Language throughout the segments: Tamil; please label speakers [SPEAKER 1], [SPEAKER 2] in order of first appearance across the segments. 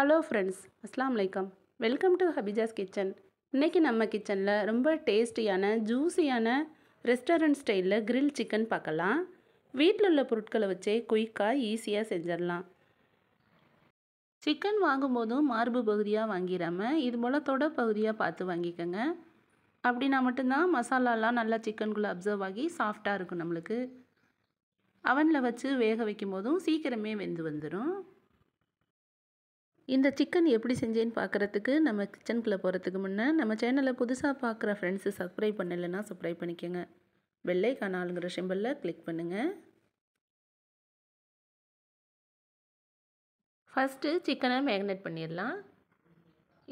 [SPEAKER 1] ஹலோ ஃப்ரெண்ட்ஸ் அஸ்லாம் வலைக்கம் வெல்கம் டு ஹபிஜாஸ் கிச்சன் இன்றைக்கி நம்ம கிச்சனில் ரொம்ப டேஸ்டியான ஜூஸியான ரெஸ்டாரண்ட் ஸ்டைலில் கிரில் சிக்கன் பார்க்கலாம் வீட்டில் உள்ள பொருட்களை வச்சே குயிக்காக ஈஸியாக செஞ்சிடலாம் சிக்கன் வாங்கும்போதும் மார்பு பகுதியாக வாங்கிடாமல் இது போல் தொட பகுதியாக பார்த்து வாங்கிக்கோங்க அப்படின்னா மட்டும்தான் மசாலாலாம் நல்லா சிக்கனுக்குள்ளே அப்சர்வ் ஆகி சாஃப்டாக இருக்கும் நம்மளுக்கு அவனில் வச்சு வேக வைக்கும் போதும் சீக்கிரமே வெந்து வந்துடும் இந்த சிக்கன் எப்படி செஞ்சேன்னு பார்க்குறதுக்கு நம்ம கிச்சனுக்குள்ளே போகிறதுக்கு முன்னே நம்ம சேனலை புதுசாக பார்க்குற ஃப்ரெண்ட்ஸு சப்ஸ்கிரைப் பண்ணலைன்னா சப்ஸ்கிரைப் பண்ணிக்கோங்க வெள்ளை காணாலுங்கிற சிம்பிளில் கிளிக் பண்ணுங்கள் ஃபஸ்ட்டு சிக்கனை மேக்னேட் பண்ணிடலாம்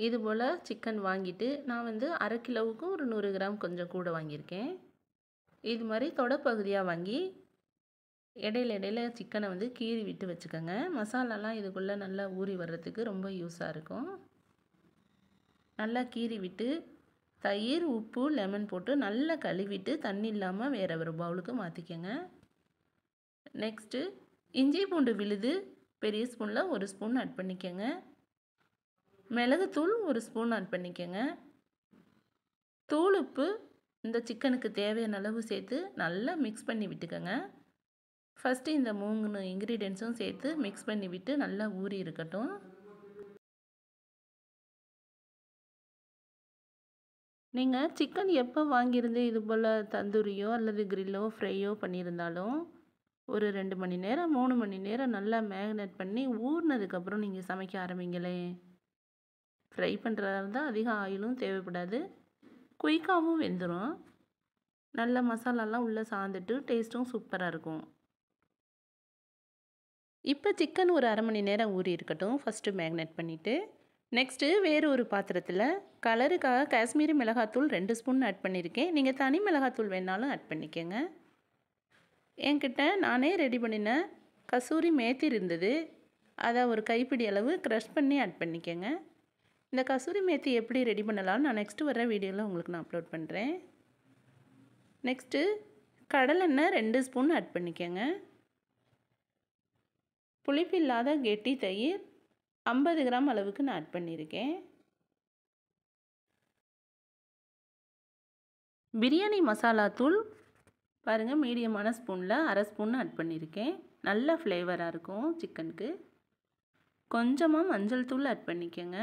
[SPEAKER 1] இது போல் சிக்கன் வாங்கிட்டு நான் வந்து அரை கிலோவுக்கும் ஒரு நூறு கிராம் கொஞ்சம் கூட வாங்கியிருக்கேன் இது மாதிரி தொடப்பகுதியாக வாங்கி இடையில இடையில சிக்கனை வந்து கீறி விட்டு வச்சுக்கோங்க மசாலாலாம் இதுக்குள்ளே நல்லா ஊறி வர்றதுக்கு ரொம்ப யூஸாக இருக்கும் நல்லா கீறி விட்டு தயிர் உப்பு லெமன் போட்டு நல்லா கழுவிட்டு தண்ணி இல்லாமல் வேறு ஒரு பவுலுக்கு மாற்றிக்கோங்க நெக்ஸ்ட்டு இஞ்சி பூண்டு விழுது பெரிய ஸ்பூனில் ஒரு ஸ்பூன் ஆட் பண்ணிக்கோங்க மிளகுத்தூள் ஒரு ஸ்பூன் ஆட் பண்ணிக்கோங்க தூள் உப்பு இந்த சிக்கனுக்கு தேவையான அளவு சேர்த்து நல்லா மிக்ஸ் பண்ணி விட்டுக்கோங்க ஃபஸ்ட்டு இந்த மூணு இன்க்ரீடியன்ஸும் சேர்த்து மிக்ஸ் பண்ணி விட்டு நல்லா ஊறி இருக்கட்டும் நீங்கள் சிக்கன் எப்போ வாங்கியிருந்து இது போல் தந்தூரியோ அல்லது கிரில்லோ ஃப்ரையோ பண்ணியிருந்தாலும் ஒரு ரெண்டு மணி நேரம் மூணு மணி நேரம் நல்லா மேக்னேட் பண்ணி ஊறினதுக்கப்புறம் நீங்கள் சமைக்க ஆரம்பிங்களே ஃப்ரை பண்ணுறதா இருந்தால் அதிக ஆயிலும் தேவைப்படாது குயிக்காகவும் வெந்துடும் நல்ல மசாலாலாம் உள்ளே சாந்துட்டு டேஸ்ட்டும் சூப்பராக இருக்கும் இப்போ சிக்கன் ஒரு அரை மணி நேரம் ஊறி இருக்கட்டும் ஃபஸ்ட்டு மேக்னேட் பண்ணிவிட்டு நெக்ஸ்ட்டு வேறு ஒரு பாத்திரத்தில் கலருக்காக காஷ்மீரி மிளகாத்தூள் ரெண்டு ஸ்பூன் ஆட் பண்ணியிருக்கேன் நீங்கள் தனி மிளகாத்தூள் வேணாலும் ஆட் பண்ணிக்கோங்க என்கிட்ட நானே ரெடி பண்ணின கசூரி மேத்தி இருந்தது அதை ஒரு கைப்பிடி அளவு க்ரஷ் பண்ணி ஆட் பண்ணிக்கோங்க இந்த கசூரி மேத்தி எப்படி ரெடி பண்ணலாம்னு நான் நெக்ஸ்ட்டு வர வீடியோவில் உங்களுக்கு நான் அப்லோட் பண்ணுறேன் நெக்ஸ்ட்டு கடலெண்ணெய் ரெண்டு ஸ்பூன் ஆட் பண்ணிக்கோங்க புளிப்பில்லாத கெட்டி தயிர் ஐம்பது கிராம் அளவுக்கு நான் ஆட் பண்ணியிருக்கேன் பிரியாணி மசாலா தூள் பாருங்கள் மீடியமான ஸ்பூனில் அரை ஸ்பூன் ஆட் பண்ணியிருக்கேன் நல்ல ஃப்ளேவராக இருக்கும் சிக்கனுக்கு கொஞ்சமாக மஞ்சள் தூள் ஆட் பண்ணிக்கோங்க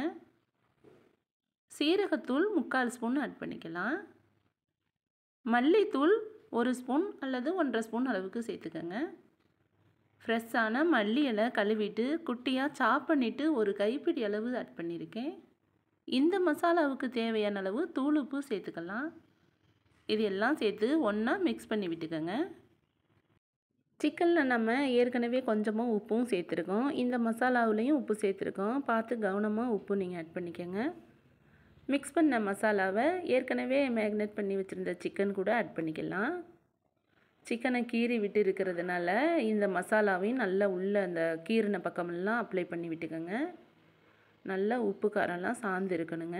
[SPEAKER 1] சீரகத்தூள் முக்கால் ஸ்பூன் ஆட் பண்ணிக்கலாம் மல்லித்தூள் ஒரு ஸ்பூன் அல்லது ஒன்றரை ஸ்பூன் அளவுக்கு சேர்த்துக்கோங்க ஃப்ரெஷ்ஷான மல்லி இலை கழுவிட்டு குட்டியாக சாப் பண்ணிவிட்டு ஒரு கைப்பிடி அளவு ஆட் பண்ணியிருக்கேன் இந்த மசாலாவுக்கு தேவையான அளவு தூள் உப்பு சேர்த்துக்கலாம் இது எல்லாம் சேர்த்து ஒன்றா மிக்ஸ் பண்ணி விட்டுக்கோங்க சிக்கனில் நம்ம ஏற்கனவே கொஞ்சமாக உப்பும் சேர்த்துருக்கோம் இந்த மசாலாவிலையும் உப்பு சேர்த்துருக்கோம் பார்த்து கவனமாக உப்பு நீங்கள் ஆட் பண்ணிக்கோங்க மிக்ஸ் பண்ண மசாலாவை ஏற்கனவே மேக்னேட் பண்ணி வச்சுருந்த சிக்கன் கூட ஆட் பண்ணிக்கலாம் சிக்கனை கீறி விட்டு இருக்கிறதுனால இந்த மசாலாவையும் நல்லா உள்ளே அந்த கீரின பக்கமெல்லாம் அப்ளை பண்ணி விட்டுக்கோங்க நல்லா உப்பு காரம்லாம் சார்ந்து இருக்கணுங்க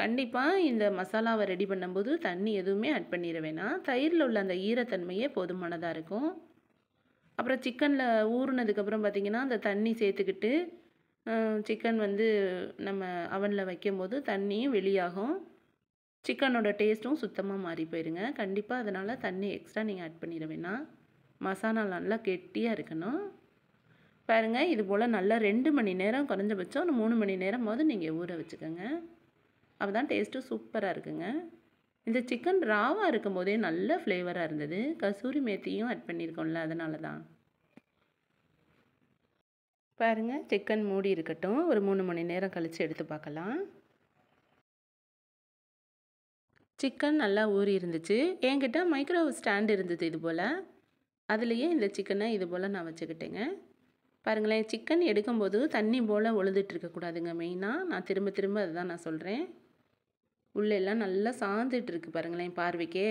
[SPEAKER 1] கண்டிப்பாக இந்த மசாலாவை ரெடி பண்ணும்போது தண்ணி எதுவுமே ஆட் பண்ணிட வேணாம் தயிரில் உள்ள அந்த ஈரத்தன்மையே போதுமானதாக இருக்கும் அப்புறம் சிக்கனில் ஊறுனதுக்கப்புறம் பார்த்திங்கன்னா அந்த தண்ணி சேர்த்துக்கிட்டு சிக்கன் வந்து நம்ம அவனில் வைக்கும்போது தண்ணியும் வெளியாகும் சிக்கனோட டேஸ்ட்டும் சுத்தமாக மாறி போயிருங்க கண்டிப்பாக அதனால் தண்ணி எக்ஸ்ட்ரா நீங்கள் ஆட் பண்ணிட வேணாம் மசாலா நல்லா கெட்டியாக இருக்கணும் பாருங்கள் இது போல் நல்லா ரெண்டு மணி நேரம் குறைஞ்சபட்சம் ஒரு மூணு மணி நேரம் போது நீங்கள் ஊற வச்சுக்கோங்க அப்போ தான் டேஸ்ட்டும் சூப்பராக இருக்குங்க இந்த சிக்கன் ராவாக இருக்கும் போதே நல்ல ஃப்ளேவராக இருந்தது கசூரி மேத்தியும் ஆட் பண்ணியிருக்கோம்ல அதனால தான் பாருங்கள் சிக்கன் மூடி இருக்கட்டும் ஒரு மூணு மணி நேரம் கழித்து எடுத்து பார்க்கலாம் சிக்கன் நல்லா ஊறி இருந்துச்சு என்கிட்ட மைக்ரோவேவ் ஸ்டாண்ட் இருந்தது இது போல் அதுலேயே இந்த சிக்கனை இது போல் நான் வச்சுக்கிட்டேங்க பாருங்களேன் சிக்கன் எடுக்கும்போது தண்ணி போல் உழுதுட்டுருக்கக்கூடாதுங்க மெயினாக நான் திரும்ப திரும்ப அதுதான் நான் சொல்கிறேன் உள்ளெல்லாம் நல்லா சாந்துட்டுருக்கு பாருங்களேன் பார்வைக்கே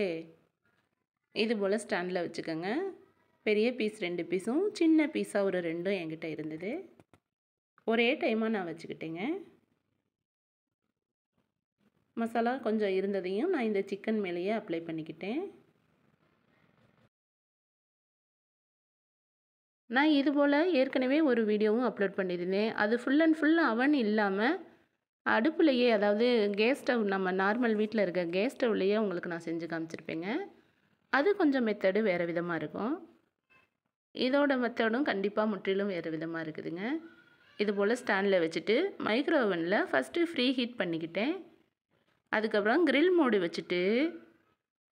[SPEAKER 1] இது போல் ஸ்டாண்டில் வச்சுக்கோங்க பெரிய பீஸ் ரெண்டு பீஸும் சின்ன பீஸாக ஒரு ரெண்டும் என்கிட்ட இருந்தது ஒரே டைமாக நான் வச்சுக்கிட்டேங்க மசாலா கொஞ்சம் இருந்ததையும் நான் இந்த சிக்கன் மேலேயே அப்ளை பண்ணிக்கிட்டேன் நான் இதுபோல் ஏற்கனவே ஒரு வீடியோவும் அப்லோட் பண்ணியிருந்தேன் அது ஃபுல் அண்ட் ஃபுல் அவன் இல்லாமல் அடுப்புலையே அதாவது கேஸ் ஸ்டவ் நம்ம நார்மல் வீட்டில் இருக்க கேஸ் ஸ்டவ்லையே உங்களுக்கு நான் செஞ்சு காமிச்சிருப்பேங்க அது கொஞ்சம் மெத்தடு வேறு விதமாக இருக்கும் இதோட மெத்தடும் கண்டிப்பாக முற்றிலும் வேறு விதமாக இருக்குதுங்க இதுபோல் ஸ்டாண்டில் வச்சுட்டு மைக்ரோ ஓவனில் ஃபஸ்ட்டு ஃப்ரீ ஹீட் பண்ணிக்கிட்டேன் அதுக்கப்புறம் கிரில் மூடி வச்சுட்டு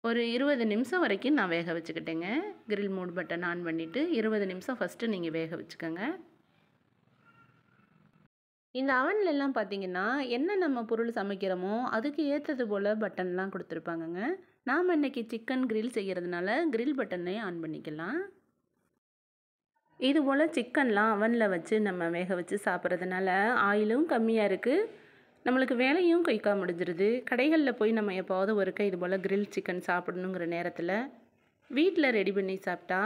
[SPEAKER 1] ஒரு இருபது நிமிஷம் வரைக்கும் நான் வேக வச்சுக்கிட்டேங்க கிரில் மூடு பட்டன் ஆன் பண்ணிவிட்டு இருபது நிமிஷம் ஃபஸ்ட்டு நீங்கள் வேக வச்சுக்கோங்க இந்த அவன்லெல்லாம் பார்த்தீங்கன்னா என்ன நம்ம பொருள் சமைக்கிறோமோ அதுக்கு ஏற்றது போல் பட்டன்லாம் கொடுத்துருப்பாங்கங்க நாம் இன்றைக்கி சிக்கன் கிரில் செய்கிறதுனால கிரில் பட்டனே ஆன் பண்ணிக்கலாம் இது போல் சிக்கன்லாம் அவனில் வச்சு நம்ம வேக வச்சு சாப்பிட்றதுனால ஆயிலும் கம்மியாக இருக்குது நம்மளுக்கு வேலையும் கைக்கா முடிஞ்சிருது கடைகளில் போய் நம்ம எப்போவது ஒருக்க இது போல் கிரில் சிக்கன் சாப்பிடணுங்கிற நேரத்தில் வீட்டில் ரெடி பண்ணி சாப்பிட்டா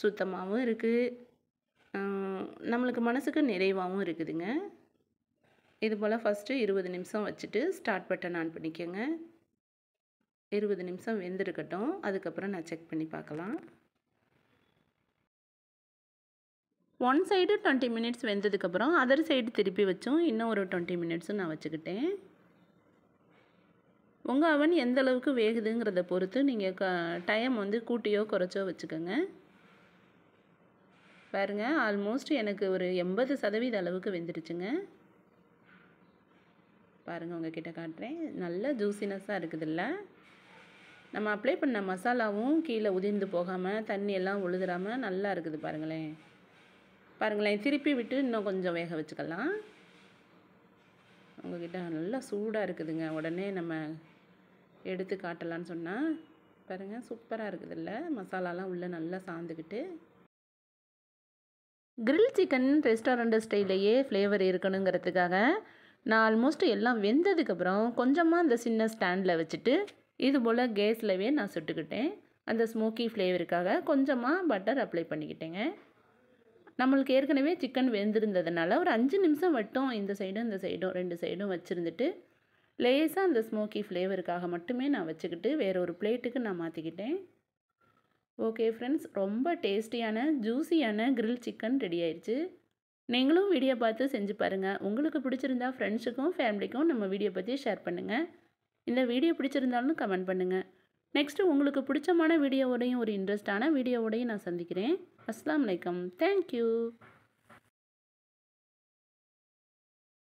[SPEAKER 1] சுத்தமாகவும் இருக்குது நம்மளுக்கு மனசுக்கு நிறைவாகவும் இருக்குதுங்க இது போல் ஃபஸ்ட்டு இருபது நிமிஷம் வச்சுட்டு ஸ்டார்ட் பட்டன் ஆன் பண்ணிக்கோங்க இருபது நிமிஷம் வெந்திருக்கட்டும் அதுக்கப்புறம் நான் செக் பண்ணி பார்க்கலாம் ஒன் சைடு டுவெண்ட்டி மினிட்ஸ் வெந்ததுக்கப்புறம் அதர் சைடு திருப்பி வச்சோம் இன்னும் ஒரு டுவெண்ட்டி மினிட்ஸும் நான் வச்சுக்கிட்டேன் உங்கள் அவன் எந்த அளவுக்கு வேகுதுங்கிறத பொறுத்து நீங்கள் க டைம் வந்து கூட்டியோ குறைச்சோ வச்சுக்கோங்க பாருங்கள் ஆல்மோஸ்ட் எனக்கு ஒரு எண்பது சதவீத அளவுக்கு வெந்துருச்சுங்க பாருங்கள் கிட்டே காட்டுறேன் நல்ல ஜூசினஸ்ஸாக இருக்குதுல்ல நம்ம அப்ளை பண்ண மசாலாவும் கீழே உதிர்ந்து போகாமல் தண்ணியெல்லாம் உழுதுறாமல் நல்லா இருக்குது பாருங்களேன் பாருங்களேன் திருப்பி விட்டு இன்னும் கொஞ்சம் வேக வச்சுக்கலாம் உங்ககிட்ட நல்லா சூடாக இருக்குதுங்க உடனே நம்ம எடுத்து காட்டலான்னு சொன்னால் பாருங்கள் சூப்பராக இருக்குதுல்ல மசாலாலாம் உள்ளே நல்லா சாந்துக்கிட்டு கிரில் சிக்கன் ரெஸ்டாரண்ட் ஸ்டைலேயே ஃப்ளேவர் இருக்கணுங்கிறதுக்காக நான் ஆல்மோஸ்ட் எல்லாம் வெந்ததுக்கப்புறம் கொஞ்சமாக அந்த சின்ன ஸ்டாண்டில் வச்சுட்டு இது போல் கேஸ்லவே நான் சுட்டுக்கிட்டேன் அந்த ஸ்மோக்கி ஃப்ளேவருக்காக கொஞ்சமாக பட்டர் அப்ளை பண்ணிக்கிட்டேங்க நம்மளுக்கு ஏற்கனவே சிக்கன் வெந்திருந்ததுனால ஒரு அஞ்சு நிமிஷம் வட்டும் இந்த சைடும் இந்த சைடும் ரெண்டு சைடும் வச்சுருந்துட்டு லேஸாக அந்த ஸ்மோக்கி ஃப்ளேவருக்காக மட்டுமே நான் வச்சுக்கிட்டு வேறு ஒரு பிளேட்டுக்கு நான் மாற்றிக்கிட்டேன் ஓகே ஃப்ரெண்ட்ஸ் ரொம்ப டேஸ்டியான ஜூஸியான கிரில் சிக்கன் ரெடி ஆயிடுச்சு நீங்களும் வீடியோ பார்த்து செஞ்சு பாருங்கள் உங்களுக்கு பிடிச்சிருந்தா ஃப்ரெண்ட்ஸுக்கும் ஃபேமிலிக்கும் நம்ம வீடியோ பற்றி ஷேர் பண்ணுங்கள் இந்த வீடியோ பிடிச்சிருந்தாலும் கமெண்ட் பண்ணுங்கள் நெக்ஸ்ட்டு உங்களுக்கு பிடிச்சமான வீடியோவோடையும் ஒரு இன்ட்ரெஸ்டான வீடியோவோடையும் நான் சந்திக்கிறேன் அஸ்லாம் வலைக்கம் தேங்க்யூ